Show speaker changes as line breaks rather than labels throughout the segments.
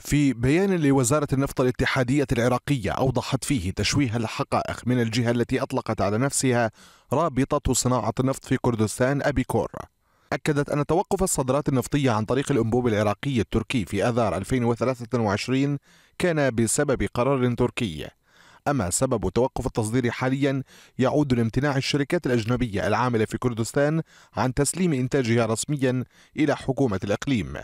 في بيان لوزارة النفط الاتحادية العراقية أوضحت فيه تشويه الحقائق من الجهة التي أطلقت على نفسها رابطة صناعة النفط في كردستان أبيكور أكدت أن توقف الصادرات النفطية عن طريق الأنبوب العراقي التركي في آذار 2023 كان بسبب قرار تركي أما سبب توقف التصدير حاليا يعود لامتناع الشركات الأجنبية العاملة في كردستان عن تسليم إنتاجها رسميا إلى حكومة الإقليم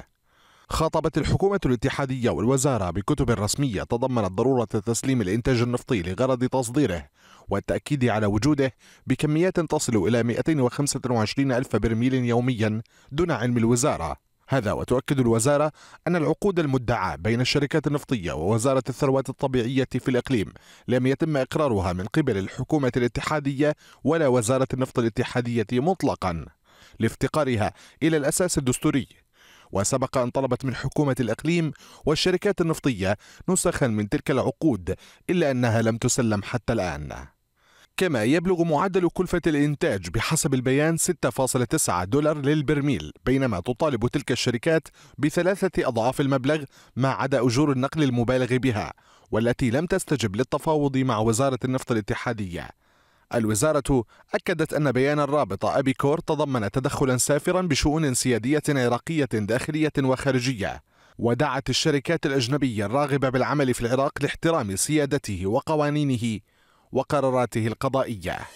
خاطبت الحكومة الاتحادية والوزارة بكتب رسمية تضمنت ضرورة تسليم الإنتاج النفطي لغرض تصديره والتأكيد على وجوده بكميات تصل إلى 225 ألف برميل يوميا دون علم الوزارة هذا وتؤكد الوزارة أن العقود المدعاة بين الشركات النفطية ووزارة الثروات الطبيعية في الإقليم لم يتم إقرارها من قبل الحكومة الاتحادية ولا وزارة النفط الاتحادية مطلقا لافتقارها إلى الأساس الدستوري وسبق أن طلبت من حكومة الإقليم والشركات النفطية نسخا من تلك العقود إلا أنها لم تسلم حتى الآن كما يبلغ معدل كلفة الإنتاج بحسب البيان 6.9 دولار للبرميل بينما تطالب تلك الشركات بثلاثة أضعاف المبلغ ما عدا أجور النقل المبالغ بها والتي لم تستجب للتفاوض مع وزارة النفط الاتحادية الوزارة أكدت أن بيان الرابطة أبيكور تضمن تدخلا سافرا بشؤون سيادية عراقية داخلية وخارجية ودعت الشركات الأجنبية الراغبة بالعمل في العراق لاحترام سيادته وقوانينه وقراراته القضائيه